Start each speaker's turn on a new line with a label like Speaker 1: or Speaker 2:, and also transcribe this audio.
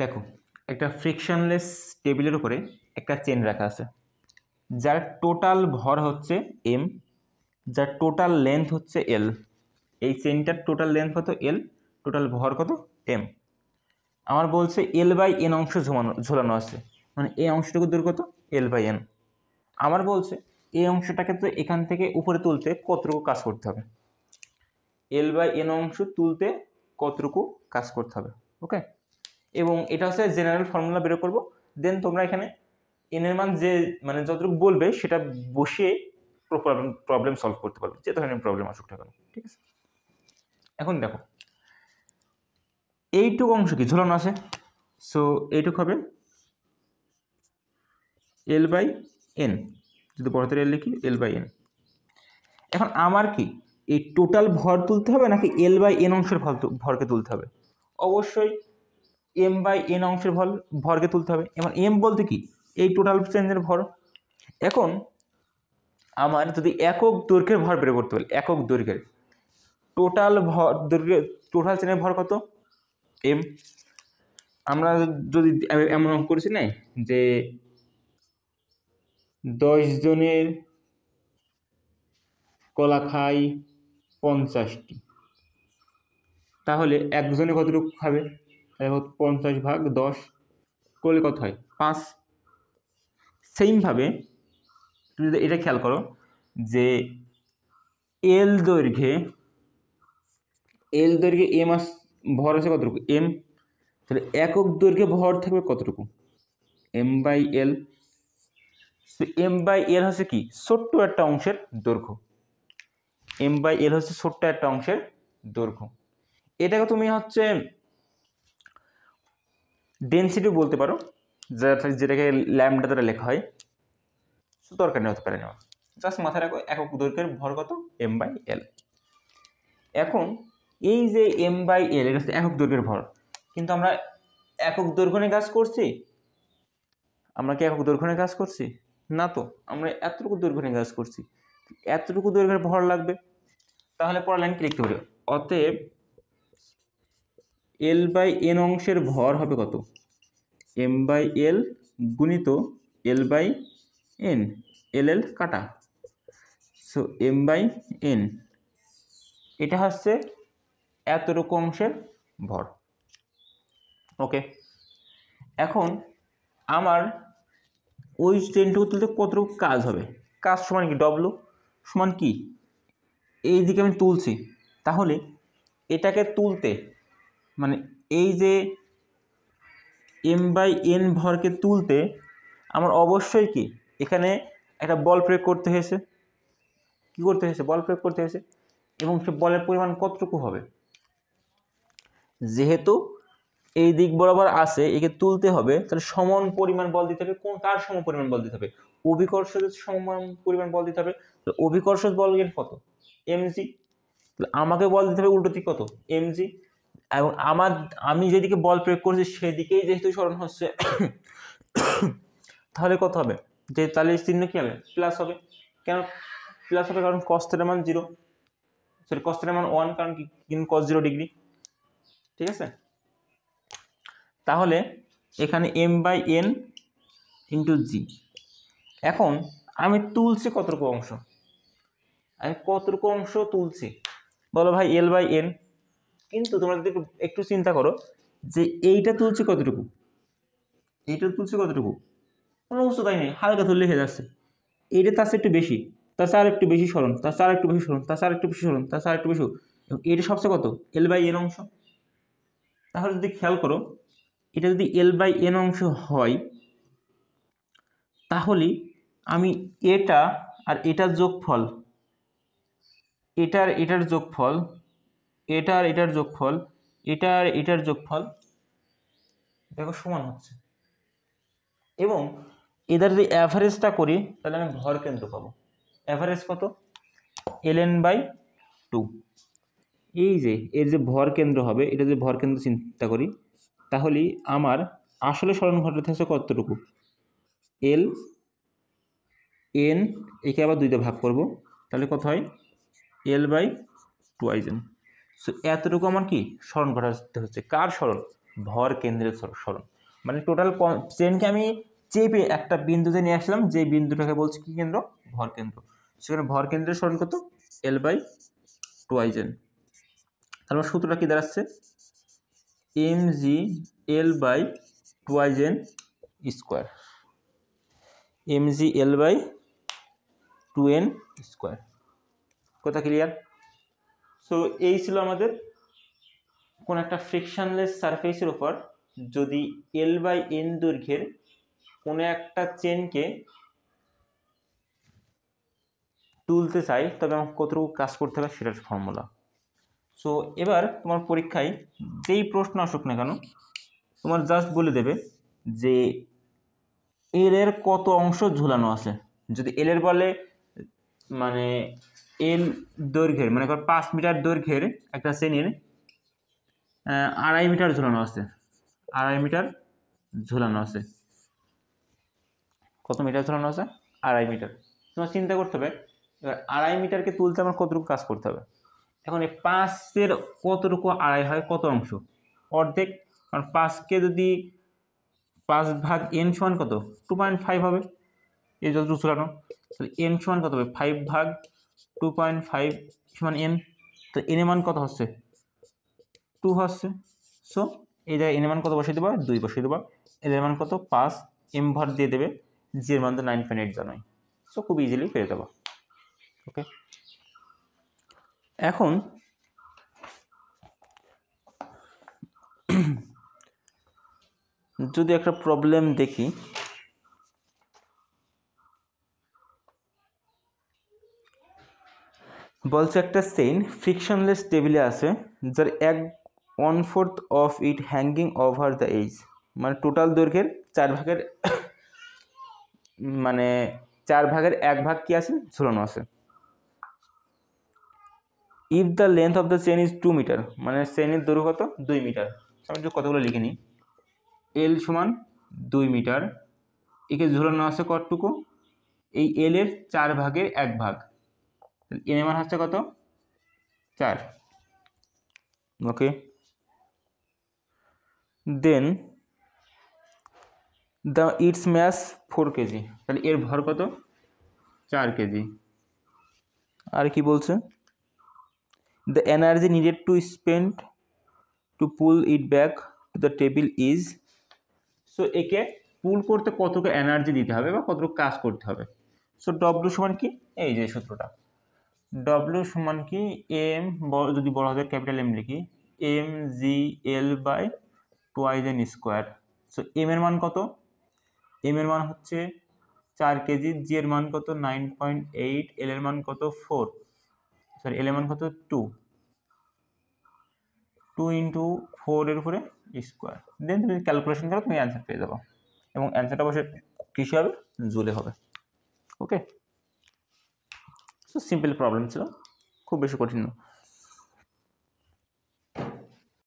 Speaker 1: দেখো একটা ফ্রিকশনলেস টেবিলের উপরে একটা চেন রাখা আছে যার টোটাল ভর হচ্ছে এম যার টোটাল লেন্থ হচ্ছে এল এই চেনটার টোটাল লেন্থ কত এল টোটাল ভর কত এম আমার বলছে এল বাই এন অংশ ঝোলানো ঝোলানো আছে মানে এই অংশটুকু দূর কত এল বাই এন আমার বলছে এই অংশটাকে তো এখান থেকে উপরে তুলতে কতটুকু কাজ করতে হবে এল বাই এন অংশ তুলতে কতটুকু কাজ করতে হবে ওকে এবং এটা হচ্ছে জেনারেল ফর্মুলা বের করব দেন তোমরা এখানে এন এর মান যে মানে যতটুকু বলবে সেটা বসিয়ে প্রবলেম প্রবলেম সলভ করতে পারবে যে ধরনের প্রবলেম আসুক ঠিক আছে এখন দেখো এইটুকু অংশ কি ঝুলানো আছে সো এইটুক হবে এল বাই এন যদি বড়তে এল লিখি এল বাই এন এখন আমার কি এই টোটাল ভর তুলতে হবে নাকি এল বাই এন অংশের ভর ভরকে তুলতে হবে অবশ্যই এম বাই এন অংশের ভর ভরকে তুলতে হবে এবং এম বলতে কি এই টোটাল চেঞ্জের ভর এখন আমার যদি একক দৈর্ঘ্যের ভর বের করতে পারি একক দৈর্ঘ্যের টোটাল ভর দৈর্ঘ্যের টোটাল চেনের ভর কত এম আমরা যদি এমন অঙ্ক করেছি না যে দশ জনের কলা খাই পঞ্চাশটি তাহলে একজনে কতটুকু খাবে তাহলে পঞ্চাশ ভাগ দশ করলে কত হয় পাঁচ সেইমভাবে তুমি যদি এটা খেয়াল করো যে এল দৈর্ঘ্যে এল দৈর্ঘ্যে এম আস ভর আছে কতটুকু এম তাহলে একক দৈর্ঘ্যে ভর থাকবে কতটুকু M by L M by L হচ্ছে কি ছোট্ট একটা অংশের দৈর্ঘ্য এম বাই এল হচ্ছে ছোট্ট একটা অংশের দৈর্ঘ্য এটাকে তুমি হচ্ছে ডেন্সিটি বলতে পারো যেটাকে ল্যাম্পটা দ্বারা লেখা হয় দরকার নেই পারে না জাস্ট মাথায় রাখো একক দৈর্ঘ্যের ভর কত এম বাই এল এখন এই যে এম বাই এল এটা হচ্ছে একক দৈর্ঘ্যের ভর কিন্তু আমরা একক দৈর্ঘ্য নিয়ে কাজ করছি আমরা কি একক দৈর্ঘ্য নিয়ে কাজ করছি না তো আমরা এতটুকু দৈর্ঘ্য নিয়ে কাজ করছি এতটুকু দৈর্ঘ্যের ভর লাগবে তাহলে পড়া লাইন কি লিখতে পারি অতএব এল বাই এন অংশের ভর হবে কত এম বাই এল গুণিত এল বাই এন এল এল কাটা সো এম বাই এন এটা হচ্ছে এতটুকু অংশের ভর ওকে এখন আমার ওই ট্রেনটুকু তুলতে কতটুকু কাজ হবে কাজ সমান কি ডব্লু সমান কি এই দিকে আমি তুলছি তাহলে এটাকে তুলতে মানে এই যে এম বাই এন ভরকে তুলতে আমার অবশ্যই কি এখানে একটা বল প্রয়োগ করতে হয়েছে কি করতে হয়েছে বল প্রয়োগ করতে হয়েছে এবং সে বলের পরিমাণ কতটুকু হবে যেহেতু এই দিক বরাবর আছে একে তুলতে হবে তাহলে সমান পরিমাণ বল দিতে হবে কোন কার সম পরিমাণ বল দিতে হবে অভিকর্ষদের সমান পরিমাণ বল দিতে হবে তাহলে অভিকর্ষ বল কত এমজি তাহলে আমাকে বল দিতে হবে উল্টো দিক কত এমজি এবং আমার আমি যেদিকে বল প্রয়োগ করছি সেদিকেই যেহেতু স্মরণ হচ্ছে তাহলে কত হবে যে তাহলে চিহ্ন কী হবে প্লাস হবে কেন প্লাস হবে কারণ কস্তের মান জিরো সরি কস্তের মান ওয়ান কারণ কি কস জিরো ডিগ্রি ঠিক আছে তাহলে এখানে M by N into G এখন আমি তুলছি কতটুকু অংশ আমি কতটুকু অংশ তুলছি বলো ভাই এল বাই এন কিন্তু তোমরা যদি একটু চিন্তা করো যে এইটা তুলছে কতটুকু এইটা তুলছে কতটুকু কোনো বুঝতে তাই নেই হালকা তুললে হয়ে যাচ্ছে এইটা তার একটু বেশি তার চার একটু বেশি সরণ তার চার একটু বেশি সরণ তার চার একটু বেশি সরণ তার চার একটু বেশি এবং এটা সবচেয়ে কত এল বাই এন অংশ তাহলে যদি খেয়াল করো এটা যদি এল বাই এন অংশ হয় তাহলে আমি এটা আর এটার যোগফল এটার এটার যোগফল এটা আর এটার যোগফল এটা আর এটার যোগফল দেখো সমান হচ্ছে এবং এদের যদি অ্যাভারেজটা করি তাহলে আমি ভর কেন্দ্র পাবো অ্যাভারেজ কত এলএন বাই টু এই যে এর যে ভর কেন্দ্র হবে এটা যদি ভর কেন্দ্র চিন্তা করি তাহলে আমার আসলে স্মরণ ঘটনা থাকছে কতটুকু এল এন একে আবার দুইটা ভাগ করব তাহলে কত হয় এল বাই টু আইজেন্ট সো এতটুকু আমার কি স্মরণ ঘটাতে হচ্ছে কার স্মরণ ভর কেন্দ্রের স্মরণ মানে টোটাল চেনকে আমি চেপে একটা বিন্দুতে নিয়ে আসলাম যে বিন্দুটাকে বলছি কি কেন্দ্র ভর কেন্দ্র সেখানে ভর কেন্দ্রের স্মরণ কত এল বাই টুয়াইজেন তাহলে সূত্রটা কি দাঁড়াচ্ছে M G L by twice n square M G L by two N square কথা ক্লিয়ার সো এই ছিল আমাদের কোন একটা ফ্রিকশনলেস সারফেসের উপর যদি এল বাই এন দৈর্ঘ্যের কোনো একটা চেনকে তুলতে চাই তবে আমাকে কতটুকু কাজ করতে হবে সেটার ফর্মুলা সো এবার তোমার পরীক্ষায় যেই প্রশ্ন আসুক না কেন তোমার জাস্ট বলে দেবে যে এল এর কত অংশ ঝুলানো আছে যদি এল এর বলে মানে এম দৈর্ঘ্যের মানে কর পাঁচ মিটার দৈর্ঘ্যের একটা শ্রেণীর আড়াই মিটার ঝোলানো আছে আড়াই মিটার ঝোলানো আছে কত মিটার ঝোলানো আছে আড়াই মিটার তোমার চিন্তা করতে হবে এবার আড়াই মিটারকে তুলতে আমার কতটুকু কাজ করতে হবে এখন এই পাঁচের কতটুকু আড়াই হয় কত অংশ অর্ধেক কারণ পাঁচকে যদি পাঁচ ভাগ এন সমান কত টু পয়েন্ট ফাইভ হবে এই যত ঝুলানো তাহলে এন সমান কত হবে ফাইভ ভাগ টু পয়েন্ট ফাইভ সমান এন তো এনের মান কত হচ্ছে টু হচ্ছে সো এই জায়গায় এনের মান কত বসিয়ে দেবা দুই বসিয়ে দেবা এদের মান কত পাঁচ এম ভার দিয়ে দেবে জির মান তো নাইন পয়েন্ট এইট জানোই সো খুব ইজিলি পেয়ে যাবা ওকে এখন যদি একটা প্রবলেম দেখি বলছে একটা সেইন ফ্রিকশনলেস টেবিলে আছে যার এক one fourth of it hanging over the edge মানে টোটাল দৈর্ঘ্যের চার ভাগের মানে চার ভাগের এক ভাগ কি আছে ঝুলানো আছে if the length of the chain is two metre মানে চেনের দৈর্ঘ্য কত দুই মিটার আমি যে কতগুলো লিখে নিই এল সমান দুই মিটার একে ঝুলানো আছে কতটুকু এই এলের চার ভাগের এক ভাগ এম এর মান হচ্ছে কত চার okay then the it's mass four K G তাহলে এর ভর কত চার কেজি আর কি বলছে the energy needed to spend to pull it back to the table is so একে পুল করতে কতটুকু এনার্জি দিতে হবে বা কতটুকু কাজ করতে হবে সো ডব্লু সমান কি এই যে সূত্রটা ডব্লিউ সমান কি এম যদি বড় হাজার ক্যাপিটাল এম লিখি M G L by twice N square so M এর মান কত এম এর মান হচ্ছে চার কেজি জি এর মান কত নাইন পয়েন্ট এইট এল এর মান কত ফোর সরি এল এর মান কত টু টু ইন্টু ফোরের উপরে স্কোয়ার দেন তুমি ক্যালকুলেশন করো তুমি অ্যান্সার পেয়ে যাবো এবং অ্যান্সারটা অবশ্যই কৃষি হবে জুলে হবে ওকে সো সিম্পল প্রবলেম ছিল খুব বেশি কঠিন